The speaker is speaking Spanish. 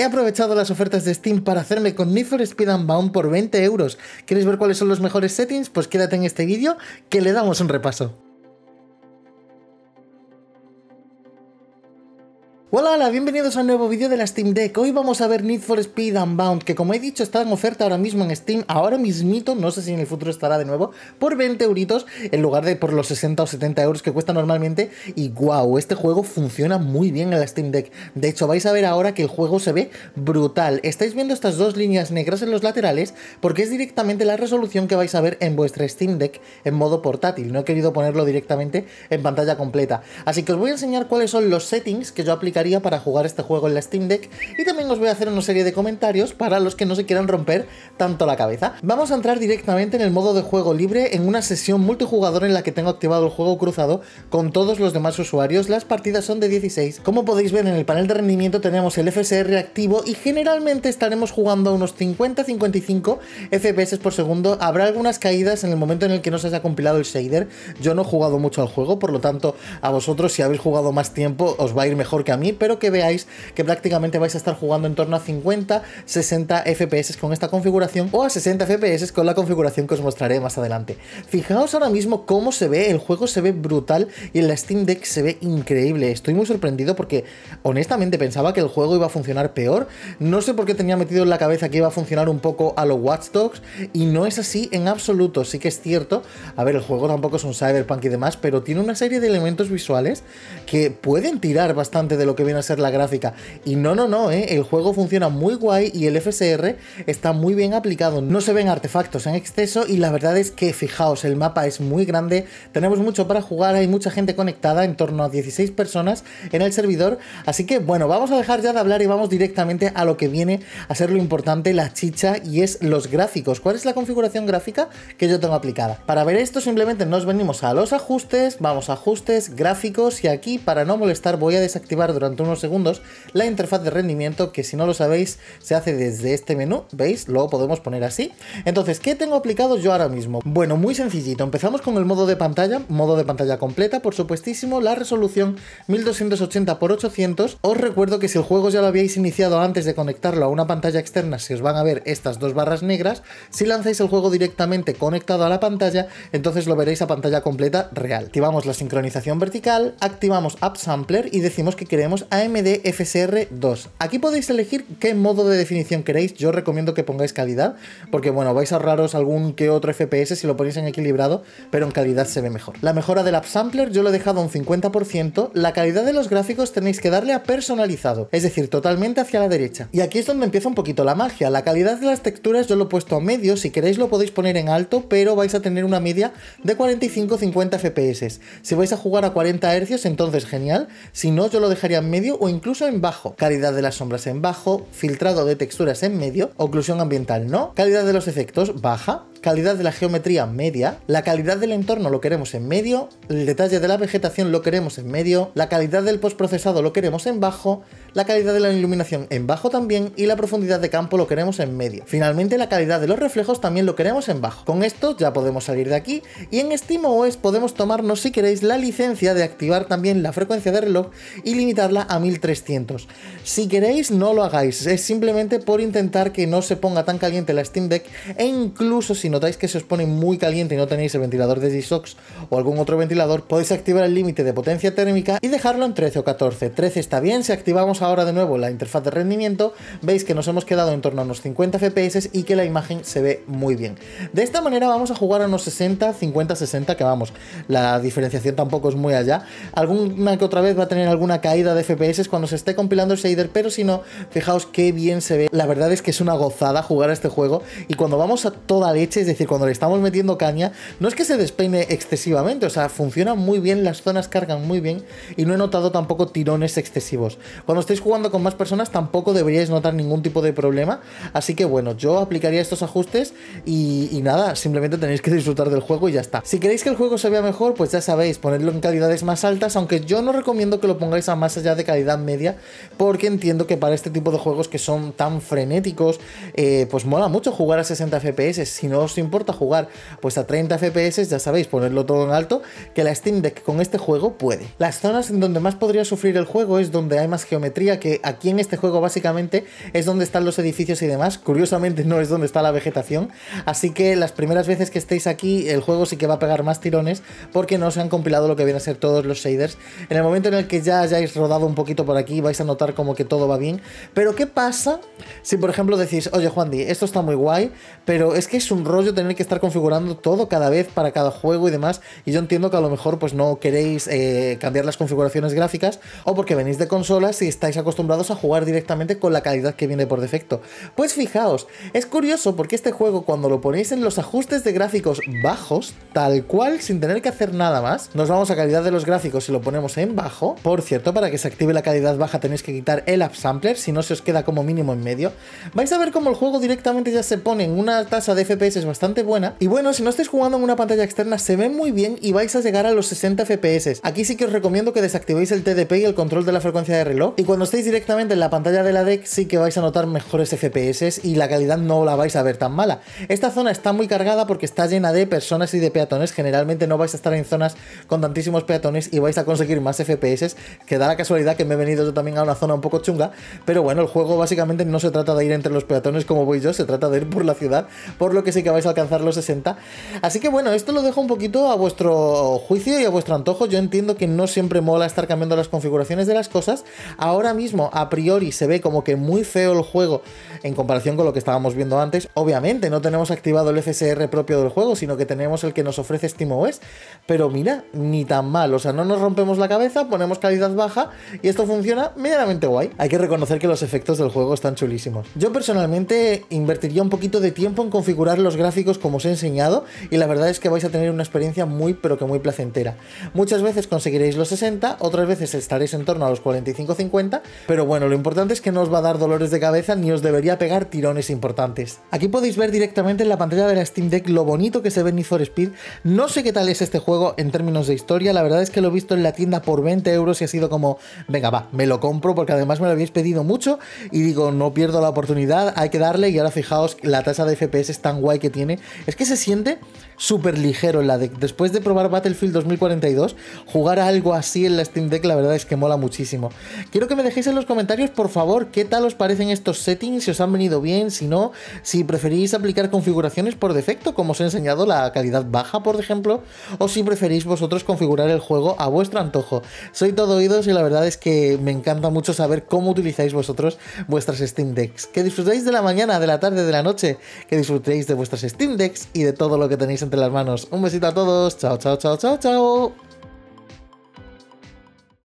He aprovechado las ofertas de Steam para hacerme con Need for Speed Unbound por 20 euros. Quieres ver cuáles son los mejores settings? Pues quédate en este vídeo que le damos un repaso. Hola, hola, bienvenidos a un nuevo vídeo de la Steam Deck. Hoy vamos a ver Need for Speed Unbound, que como he dicho está en oferta ahora mismo en Steam, ahora mismito, no sé si en el futuro estará de nuevo, por 20 euritos en lugar de por los 60 o 70 euros que cuesta normalmente. Y ¡guau! este juego funciona muy bien en la Steam Deck. De hecho, vais a ver ahora que el juego se ve brutal. Estáis viendo estas dos líneas negras en los laterales porque es directamente la resolución que vais a ver en vuestra Steam Deck en modo portátil. No he querido ponerlo directamente en pantalla completa. Así que os voy a enseñar cuáles son los settings que yo aplico para jugar este juego en la Steam Deck y también os voy a hacer una serie de comentarios para los que no se quieran romper tanto la cabeza. Vamos a entrar directamente en el modo de juego libre en una sesión multijugador en la que tengo activado el juego cruzado con todos los demás usuarios. Las partidas son de 16. Como podéis ver en el panel de rendimiento tenemos el FSR activo y generalmente estaremos jugando a unos 50-55 FPS por segundo. Habrá algunas caídas en el momento en el que no se haya compilado el shader. Yo no he jugado mucho al juego, por lo tanto a vosotros si habéis jugado más tiempo os va a ir mejor que a mí pero que veáis que prácticamente vais a estar jugando en torno a 50, 60 FPS con esta configuración o a 60 FPS con la configuración que os mostraré más adelante. Fijaos ahora mismo cómo se ve, el juego se ve brutal y en la Steam Deck se ve increíble. Estoy muy sorprendido porque honestamente pensaba que el juego iba a funcionar peor. No sé por qué tenía metido en la cabeza que iba a funcionar un poco a los Watch Dogs y no es así en absoluto. Sí que es cierto, a ver, el juego tampoco es un cyberpunk y demás, pero tiene una serie de elementos visuales que pueden tirar bastante de lo que que viene a ser la gráfica. Y no, no, no, ¿eh? el juego funciona muy guay y el FSR está muy bien aplicado. No se ven artefactos en exceso y la verdad es que, fijaos, el mapa es muy grande, tenemos mucho para jugar, hay mucha gente conectada, en torno a 16 personas en el servidor. Así que, bueno, vamos a dejar ya de hablar y vamos directamente a lo que viene a ser lo importante, la chicha, y es los gráficos. ¿Cuál es la configuración gráfica que yo tengo aplicada? Para ver esto simplemente nos venimos a los ajustes, vamos a ajustes, gráficos, y aquí, para no molestar, voy a desactivar durante unos segundos la interfaz de rendimiento que si no lo sabéis se hace desde este menú, ¿veis? Lo podemos poner así. Entonces, ¿qué tengo aplicado yo ahora mismo? Bueno, muy sencillito, empezamos con el modo de pantalla, modo de pantalla completa, por supuestísimo, la resolución 1280x800. Os recuerdo que si el juego ya lo habíais iniciado antes de conectarlo a una pantalla externa, si os van a ver estas dos barras negras, si lanzáis el juego directamente conectado a la pantalla, entonces lo veréis a pantalla completa real. Activamos la sincronización vertical, activamos App Sampler y decimos que queremos AMD FSR 2. Aquí podéis elegir qué modo de definición queréis. Yo recomiendo que pongáis calidad, porque bueno, vais a ahorraros algún que otro FPS si lo ponéis en equilibrado, pero en calidad se ve mejor. La mejora del Sampler yo lo he dejado un 50%. La calidad de los gráficos tenéis que darle a personalizado, es decir, totalmente hacia la derecha. Y aquí es donde empieza un poquito la magia. La calidad de las texturas yo lo he puesto a medio, si queréis lo podéis poner en alto, pero vais a tener una media de 45-50 FPS. Si vais a jugar a 40 Hz, entonces genial. Si no, yo lo dejaría medio o incluso en bajo. Calidad de las sombras en bajo, filtrado de texturas en medio, oclusión ambiental no, calidad de los efectos baja, calidad de la geometría media, la calidad del entorno lo queremos en medio, el detalle de la vegetación lo queremos en medio, la calidad del postprocesado lo queremos en bajo, la calidad de la iluminación en bajo también y la profundidad de campo lo queremos en medio. Finalmente la calidad de los reflejos también lo queremos en bajo. Con esto ya podemos salir de aquí y en SteamOS podemos tomarnos si queréis la licencia de activar también la frecuencia de reloj y limitarla a 1300. Si queréis no lo hagáis, es simplemente por intentar que no se ponga tan caliente la Steam Deck e incluso si si notáis que se os pone muy caliente y no tenéis el ventilador de g sox o algún otro ventilador, podéis activar el límite de potencia térmica y dejarlo en 13 o 14. 13 está bien, si activamos ahora de nuevo la interfaz de rendimiento, veis que nos hemos quedado en torno a unos 50 FPS y que la imagen se ve muy bien. De esta manera vamos a jugar a unos 60, 50, 60, que vamos, la diferenciación tampoco es muy allá. Alguna que otra vez va a tener alguna caída de FPS cuando se esté compilando el shader, pero si no, fijaos qué bien se ve. La verdad es que es una gozada jugar a este juego y cuando vamos a toda leche es decir, cuando le estamos metiendo caña, no es que se despeine excesivamente, o sea, funciona muy bien, las zonas cargan muy bien y no he notado tampoco tirones excesivos. Cuando estéis jugando con más personas tampoco deberíais notar ningún tipo de problema, así que bueno, yo aplicaría estos ajustes y, nada, simplemente tenéis que disfrutar del juego y ya está. Si queréis que el juego se vea mejor, pues ya sabéis, ponerlo en calidades más altas, aunque yo no recomiendo que lo pongáis a más allá de calidad media, porque entiendo que para este tipo de juegos que son tan frenéticos, eh, pues mola mucho jugar a 60 FPS, si no importa jugar pues a 30 FPS, ya sabéis, ponerlo todo en alto, que la Steam Deck con este juego puede. Las zonas en donde más podría sufrir el juego es donde hay más geometría, que aquí en este juego básicamente es donde están los edificios y demás, curiosamente no es donde está la vegetación, así que las primeras veces que estéis aquí el juego sí que va a pegar más tirones porque no se han compilado lo que viene a ser todos los shaders. En el momento en el que ya hayáis rodado un poquito por aquí vais a notar como que todo va bien, pero ¿qué pasa si por ejemplo decís, oye Juan esto está muy guay, pero es que es un rol yo tener que estar configurando todo cada vez para cada juego y demás. Y yo entiendo que a lo mejor pues no queréis eh, cambiar las configuraciones gráficas o porque venís de consolas y estáis acostumbrados a jugar directamente con la calidad que viene por defecto. Pues fijaos, es curioso porque este juego cuando lo ponéis en los ajustes de gráficos bajos, tal cual, sin tener que hacer nada más, nos vamos a calidad de los gráficos y lo ponemos en bajo. Por cierto, para que se active la calidad baja tenéis que quitar el app sampler, si no se os queda como mínimo en medio. Vais a ver cómo el juego directamente ya se pone en una tasa de FPS bastante buena. Y bueno, si no estáis jugando en una pantalla externa, se ve muy bien y vais a llegar a los 60 FPS. Aquí sí que os recomiendo que desactivéis el TDP y el control de la frecuencia de reloj. Y cuando estéis directamente en la pantalla de la deck, sí que vais a notar mejores FPS y la calidad no la vais a ver tan mala. Esta zona está muy cargada porque está llena de personas y de peatones. Generalmente no vais a estar en zonas con tantísimos peatones y vais a conseguir más FPS, que da la casualidad que me he venido yo también a una zona un poco chunga. Pero bueno, el juego básicamente no se trata de ir entre los peatones como voy yo, se trata de ir por la ciudad, por lo que sí que vais alcanzar los 60. Así que bueno, esto lo dejo un poquito a vuestro juicio y a vuestro antojo. Yo entiendo que no siempre mola estar cambiando las configuraciones de las cosas. Ahora mismo, a priori, se ve como que muy feo el juego en comparación con lo que estábamos viendo antes. Obviamente, no tenemos activado el FSR propio del juego, sino que tenemos el que nos ofrece SteamOS. Pero mira, ni tan mal. O sea, no nos rompemos la cabeza, ponemos calidad baja y esto funciona medianamente guay. Hay que reconocer que los efectos del juego están chulísimos. Yo personalmente invertiría un poquito de tiempo en configurar los como os he enseñado y la verdad es que vais a tener una experiencia muy pero que muy placentera. Muchas veces conseguiréis los 60, otras veces estaréis en torno a los 45-50, pero bueno, lo importante es que no os va a dar dolores de cabeza ni os debería pegar tirones importantes. Aquí podéis ver directamente en la pantalla de la Steam Deck lo bonito que se ve en for Speed. No sé qué tal es este juego en términos de historia, la verdad es que lo he visto en la tienda por 20 euros y ha sido como, venga va, me lo compro porque además me lo habéis pedido mucho y digo, no pierdo la oportunidad, hay que darle y ahora fijaos la tasa de FPS es tan guay que tiene, es que se siente súper ligero. La de, después de probar Battlefield 2042, jugar algo así en la Steam Deck, la verdad es que mola muchísimo. Quiero que me dejéis en los comentarios, por favor, qué tal os parecen estos settings, si os han venido bien, si no, si preferís aplicar configuraciones por defecto, como os he enseñado, la calidad baja, por ejemplo, o si preferís vosotros configurar el juego a vuestro antojo. Soy todo oídos y la verdad es que me encanta mucho saber cómo utilizáis vosotros vuestras Steam Decks. Que disfrutéis de la mañana, de la tarde, de la noche, que disfrutéis de vuestras Steam Decks y de todo lo que tenéis en entre las manos. Un besito a todos. Chao, chao, chao, chao, chao.